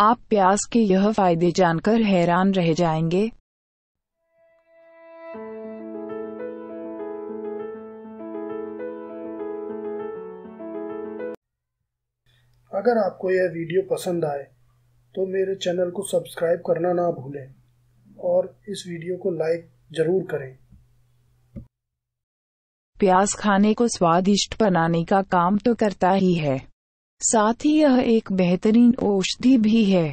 आप प्यास के यह फायदे जानकर हैरान रह जाएंगे अगर आपको यह वीडियो पसंद आए तो मेरे चैनल को सब्सक्राइब करना ना भूलें और इस वीडियो को लाइक जरूर करें प्याज खाने को स्वादिष्ट बनाने का काम तो करता ही है साथ ही यह एक बेहतरीन औषधि भी है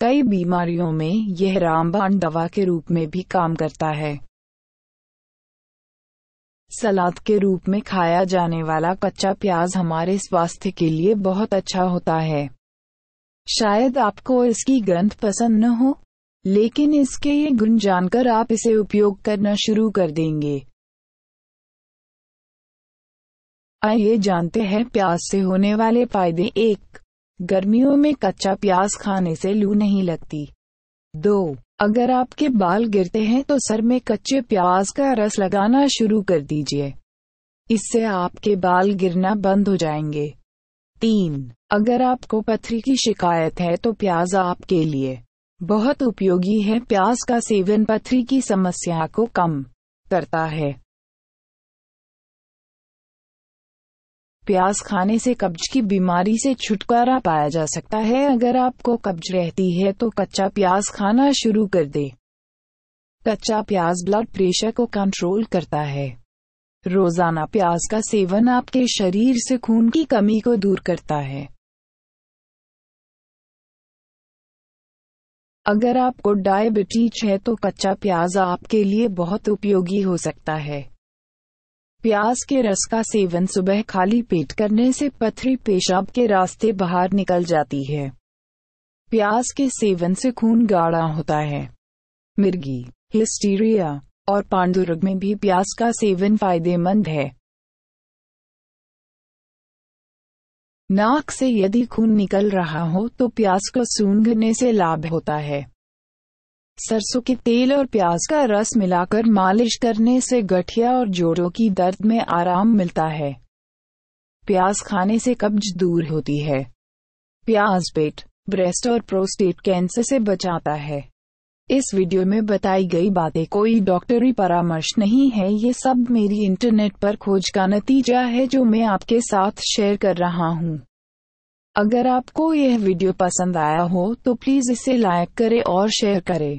कई बीमारियों में यह रामबाण दवा के रूप में भी काम करता है सलाद के रूप में खाया जाने वाला कच्चा प्याज हमारे स्वास्थ्य के लिए बहुत अच्छा होता है शायद आपको इसकी गंध पसंद न हो लेकिन इसके ये गुण जानकर आप इसे उपयोग करना शुरू कर देंगे आइए जानते हैं प्याज से होने वाले फायदे एक गर्मियों में कच्चा प्याज खाने से लू नहीं लगती दो अगर आपके बाल गिरते हैं तो सर में कच्चे प्याज का रस लगाना शुरू कर दीजिए इससे आपके बाल गिरना बंद हो जाएंगे तीन अगर आपको पथरी की शिकायत है तो प्याज आपके लिए बहुत उपयोगी है प्याज का सेवन पथरी की समस्या को कम करता है प्याज खाने से कब्ज की बीमारी से छुटकारा पाया जा सकता है अगर आपको कब्ज रहती है तो कच्चा प्याज खाना शुरू कर दे कच्चा प्याज ब्लड प्रेशर को कंट्रोल करता है रोजाना प्याज का सेवन आपके शरीर से खून की कमी को दूर करता है अगर आपको डायबिटीज है तो कच्चा प्याज आपके लिए बहुत उपयोगी हो सकता है प्याज के रस का सेवन सुबह खाली पेट करने से पथरी पेशाब के रास्ते बाहर निकल जाती है प्याज के सेवन से खून गाढ़ा होता है मिर्गी हिस्टीरिया और पांडुरग में भी प्याज का सेवन फायदेमंद है नाक से यदि खून निकल रहा हो तो प्याज को सूंघने से लाभ होता है सरसों के तेल और प्याज का रस मिलाकर मालिश करने से गठिया और जोड़ों की दर्द में आराम मिलता है प्याज खाने से कब्ज दूर होती है प्याज पेट ब्रेस्ट और प्रोस्टेट कैंसर से बचाता है इस वीडियो में बताई गई बातें कोई डॉक्टरी परामर्श नहीं है ये सब मेरी इंटरनेट पर खोज का नतीजा है जो मैं आपके साथ शेयर कर रहा हूँ अगर आपको यह वीडियो पसंद आया हो तो प्लीज़ इसे लाइक करें और शेयर करें